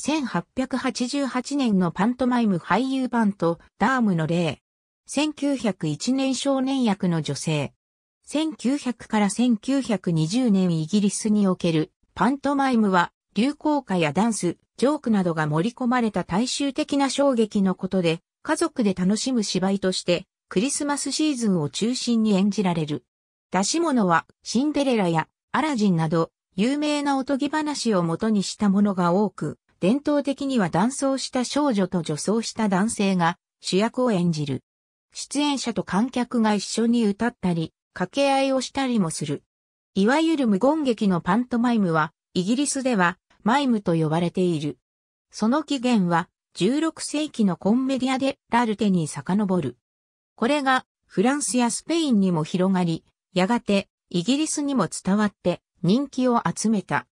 1888年のパントマイム俳優版とダームの例。1901年少年役の女性。1900から1920年イギリスにおけるパントマイムは流行歌やダンス、ジョークなどが盛り込まれた大衆的な衝撃のことで家族で楽しむ芝居としてクリスマスシーズンを中心に演じられる。出し物はシンデレラやアラジンなど有名なおとぎ話を元にしたものが多く、伝統的には男装した少女と女装した男性が主役を演じる。出演者と観客が一緒に歌ったり、掛け合いをしたりもする。いわゆる無言劇のパントマイムは、イギリスではマイムと呼ばれている。その起源は16世紀のコンメディアでラルテに遡る。これがフランスやスペインにも広がり、やがてイギリスにも伝わって人気を集めた。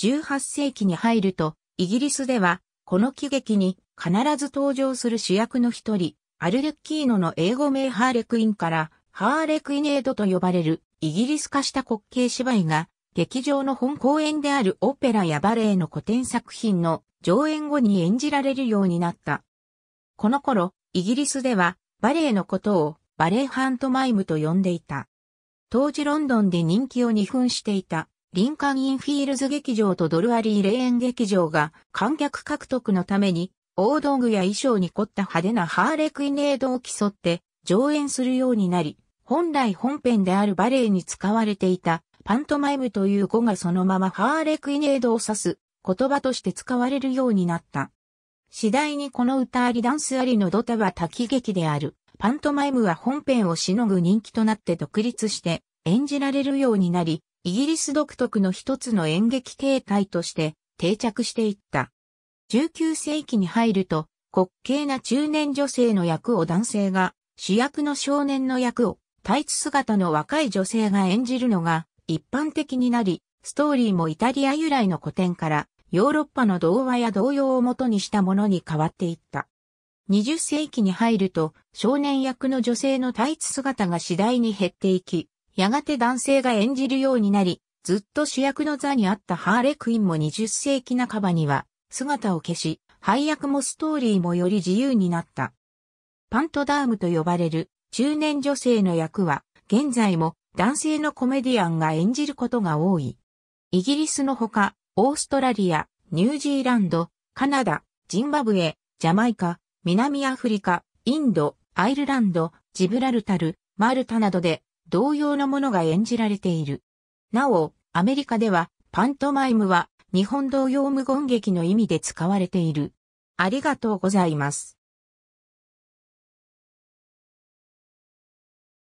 18世紀に入るとイギリスでは、この喜劇に必ず登場する主役の一人、アルレッキーノの英語名ハーレクインから、ハーレクイネードと呼ばれるイギリス化した滑稽芝居が、劇場の本公演であるオペラやバレエの古典作品の上演後に演じられるようになった。この頃、イギリスではバレエのことをバレエハントマイムと呼んでいた。当時ロンドンで人気を二分していたリンカンインフィールズ劇場とドルアリーレーン劇場が観客獲得のために大道具や衣装に凝った派手なハーレクイネードを競って上演するようになり、本来本編であるバレエに使われていたパントマイムという語がそのままハーレクイネードを指す言葉として使われるようになった。次第にこの歌ありダンスありのドタは滝喜劇である。パントマイムは本編をしのぐ人気となって独立して演じられるようになり、イギリス独特の一つの演劇形態として定着していった。19世紀に入ると、滑稽な中年女性の役を男性が、主役の少年の役を、タイツ姿の若い女性が演じるのが一般的になり、ストーリーもイタリア由来の古典からヨーロッパの童話や童謡を元にしたものに変わっていった。20世紀に入ると少年役の女性のタイツ姿が次第に減っていき、やがて男性が演じるようになり、ずっと主役の座にあったハーレクインも20世紀半ばには姿を消し、配役もストーリーもより自由になった。パントダームと呼ばれる中年女性の役は、現在も男性のコメディアンが演じることが多い。イギリスのほか、オーストラリア、ニュージーランド、カナダ、ジンバブエ、ジャマイカ、南アフリカ、インド、アイルランド、ジブラルタル、マルタなどで同様のものが演じられている。なお、アメリカでは、パントマイムは、日本同様無言劇の意味で使われている。ありがとうございます。